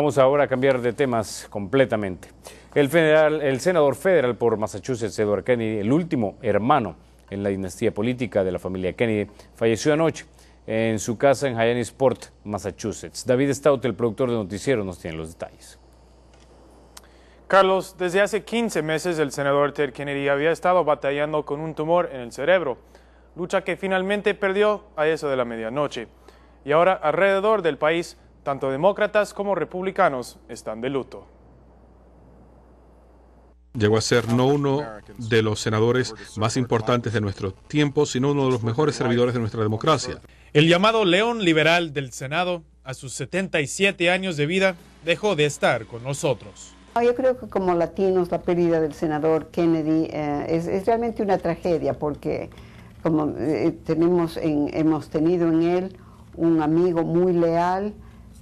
Vamos ahora a cambiar de temas completamente. El, senador federal por Massachusetts, Edward Kennedy, el último hermano en la dinastía política de la familia Kennedy, falleció anoche en su casa en Hyannisport, Massachusetts. David Stout, el productor de noticiero, nos tiene los detalles. Carlos, desde hace 15 meses el senador Ted Kennedy había estado batallando con un tumor en el cerebro, lucha que finalmente perdió a eso de la medianoche. Y ahora alrededor del país tanto demócratas como republicanos están de luto. Llegó a ser no uno de los senadores más importantes de nuestro tiempo, sino uno de los mejores servidores de nuestra democracia. El llamado león liberal del Senado, a sus 77 años de vida, dejó de estar con nosotros. Ah, yo creo que como latinos la pérdida del senador Kennedy eh, es, realmente una tragedia porque como eh, tenemos hemos tenido en él un amigo muy leal,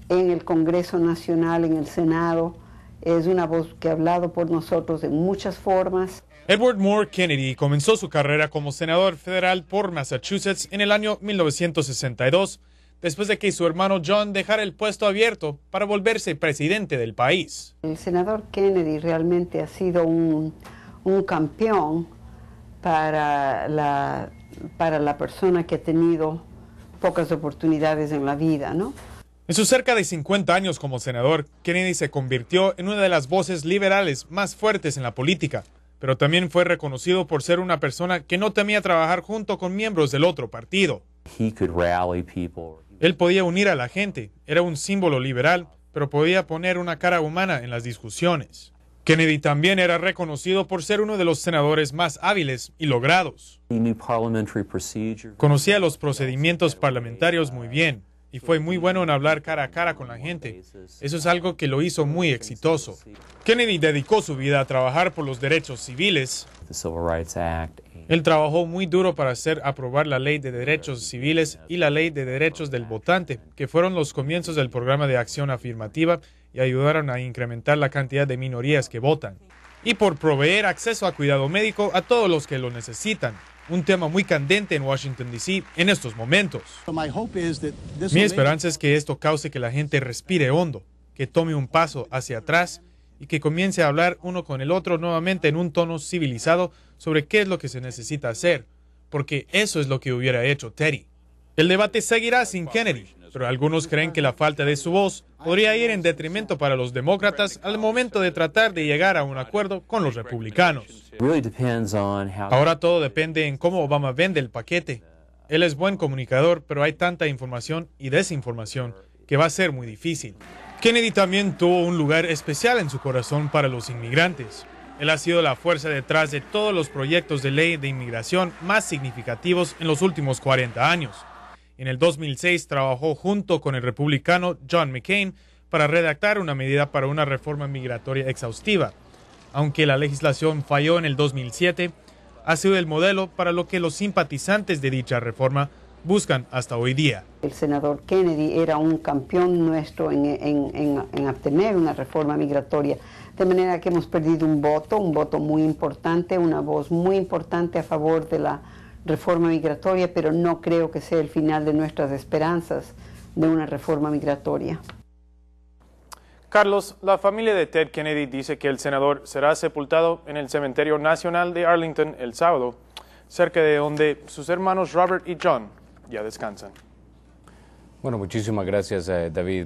en el Congreso Nacional, en el Senado. Es una voz que ha hablado por nosotros de muchas formas. Edward Moore Kennedy comenzó su carrera como senador federal por Massachusetts en el año 1962, después de que su hermano John dejara el puesto abierto para volverse presidente del país. El senador Kennedy realmente ha sido un, campeón para la, para la persona que ha tenido pocas oportunidades en la vida, ¿no? En sus cerca de 50 años como senador, Kennedy se convirtió en una de las voces liberales más fuertes en la política, pero también fue reconocido por ser una persona que no temía trabajar junto con miembros del otro partido. Él podía unir a la gente, era un símbolo liberal, pero podía poner una cara humana en las discusiones. Kennedy también era reconocido por ser uno de los senadores más hábiles y logrados. Conocía los procedimientos parlamentarios muy bien y fue muy bueno en hablar cara a cara con la gente. Eso es algo que lo hizo muy exitoso. Kennedy dedicó su vida a trabajar por los derechos civiles. Él trabajó muy duro para hacer aprobar la Ley de Derechos Civiles y la Ley de Derechos del Votante, que fueron los comienzos del programa de acción afirmativa y ayudaron a incrementar la cantidad de minorías que votan y por proveer acceso a cuidado médico a todos los que lo necesitan. Un tema muy candente en Washington, D.C. en estos momentos. Mi esperanza es que esto cause que la gente respire hondo, que tome un paso hacia atrás y que comience a hablar uno con el otro nuevamente en un tono civilizado sobre qué es lo que se necesita hacer, porque eso es lo que hubiera hecho Teddy. El debate seguirá sin Kennedy, pero algunos creen que la falta de su voz podría ir en detrimento para los demócratas al momento de tratar de llegar a un acuerdo con los republicanos. Ahora todo depende en cómo Obama vende el paquete. Él es buen comunicador, pero hay tanta información y desinformación que va a ser muy difícil. Kennedy también tuvo un lugar especial en su corazón para los inmigrantes. Él ha sido la fuerza detrás de todos los proyectos de ley de inmigración más significativos en los últimos 40 años. En el 2006 trabajó junto con el republicano John McCain para redactar una medida para una reforma migratoria exhaustiva. Aunque la legislación falló en el 2007, ha sido el modelo para lo que los simpatizantes de dicha reforma buscan hasta hoy día. El senador Kennedy era un campeón nuestro en, obtener una reforma migratoria, de manera que hemos perdido un voto, un voto muy importante, una voz muy importante a favor de la reforma migratoria, pero no creo que sea el final de nuestras esperanzas de una reforma migratoria. Carlos, la familia de Ted Kennedy dice que el senador será sepultado en el Cementerio Nacional de Arlington el sábado, cerca de donde sus hermanos Robert y John ya descansan. Bueno, muchísimas gracias, eh, David.